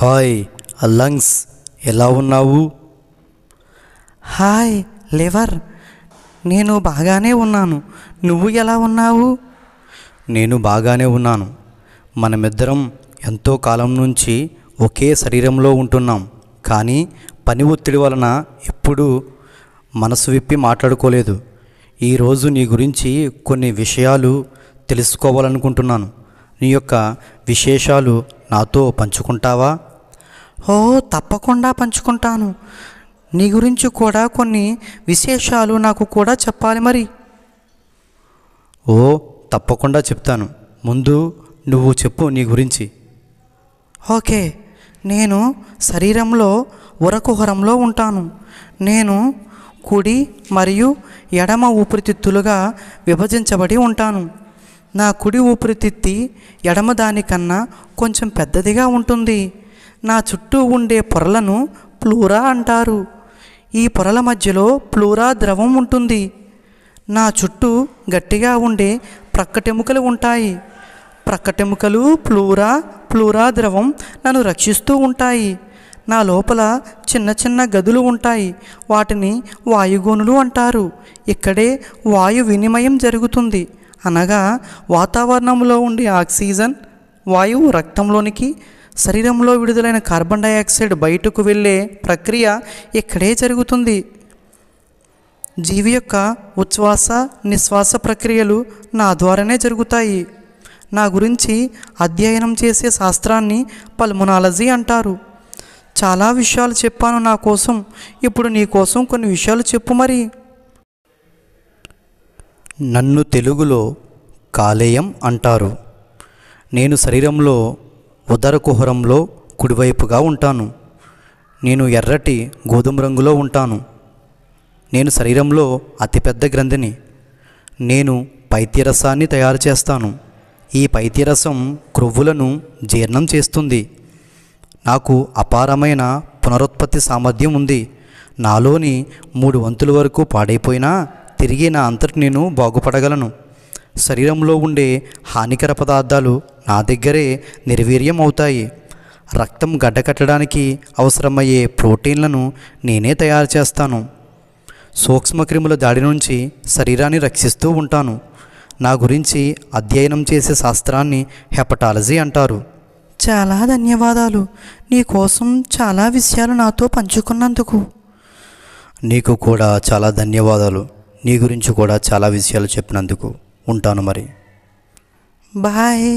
hi lungs ఎలా ఉన్నావు hi liver నేను బాగానే ఉన్నాను నువ్వు ఎలా ఉన్నావు నేను బాగానే ఉన్నాను మనమిద్దరం ఎంతో కాలం నుంచి ఒకే శరీరంలో ఉంటున్నాం కానీ పని ఒత్తిడి వలన ఎప్పుడూ మనసు విప్పి మాట్లాడుకోలేదు ఈరోజు నీ గురించి కొన్ని విషయాలు తెలుసుకోవాలనుకుంటున్నాను నీ యొక్క విశేషాలు నాతో పంచుకుంటావా ఓ తప్పకుండా పంచుకుంటాను నీ గురించి కూడా కొన్ని విశేషాలు నాకు కూడా చెప్పాలి మరి ఓ తప్పకుండా చెప్తాను ముందు నువ్వు చెప్పు నీ గురించి ఓకే నేను శరీరంలో ఉరకుహరంలో ఉంటాను నేను కుడి మరియు ఎడమ ఊపిరితిత్తులుగా విభజించబడి ఉంటాను నా కుడి ఊపిరితిత్తి ఎడమ దానికన్నా కొంచెం పెద్దదిగా ఉంటుంది నా చుట్టూ ఉండే పొరలను ప్లూరా అంటారు ఈ పొరల మధ్యలో ప్లూరా ద్రవం ఉంటుంది నా చుట్టూ గట్టిగా ఉండే ప్రక్కటెముకలు ఉంటాయి ప్రక్కటెముకలు ప్లూరా ప్లూరా ద్రవం నన్ను రక్షిస్తూ ఉంటాయి నా లోపల చిన్న చిన్న గదులు ఉంటాయి వాటిని వాయుగోనులు అంటారు ఇక్కడే వాయు వినిమయం జరుగుతుంది అనగా వాతావరణంలో ఉండే ఆక్సిజన్ వాయువు రక్తంలోనికి శరీరంలో విడుదలైన కార్బన్ డైఆక్సైడ్ బయటకు వెళ్ళే ప్రక్రియ ఇక్కడే జరుగుతుంది జీవి యొక్క ఉచ్ఛ్వాస నిశ్వాస ప్రక్రియలు నా ద్వారానే జరుగుతాయి నా గురించి అధ్యయనం చేసే శాస్త్రాన్ని పల్మొనాలజీ అంటారు చాలా విషయాలు చెప్పాను నా కోసం ఇప్పుడు నీ కోసం కొన్ని విషయాలు చెప్పు మరి నన్ను తెలుగులో కాలేయం అంటారు నేను శరీరంలో ఉదర కుహరంలో కుడివైపుగా ఉంటాను నేను ఎర్రటి గోధుమ రంగులో ఉంటాను నేను శరీరంలో అతిపెద్ద గ్రంథిని నేను పైత్యరసాన్ని తయారు చేస్తాను ఈ పైత్యరసం క్రొవ్వులను జీర్ణం చేస్తుంది నాకు అపారమైన పునరుత్పత్తి సామర్థ్యం ఉంది నాలోని మూడు వంతుల వరకు పాడైపోయినా తిరిగి నా అంతటి నేను బాగుపడగలను శరీరంలో ఉండే హానికర పదార్థాలు నా దగ్గరే నిర్వీర్యం అవుతాయి రక్తం గడ్డకట్టడానికి అవసరమయ్యే ప్రోటీన్లను నేనే తయారు చేస్తాను సూక్ష్మక్రిముల దాడి నుంచి శరీరాన్ని రక్షిస్తూ ఉంటాను నా గురించి అధ్యయనం చేసే శాస్త్రాన్ని హెపటాలజీ అంటారు చాలా ధన్యవాదాలు నీ కోసం చాలా విషయాలు నాతో పంచుకున్నందుకు నీకు కూడా చాలా ధన్యవాదాలు నీ గురించి కూడా చాలా విషయాలు చెప్పినందుకు ఉంటాను మరి బాయ్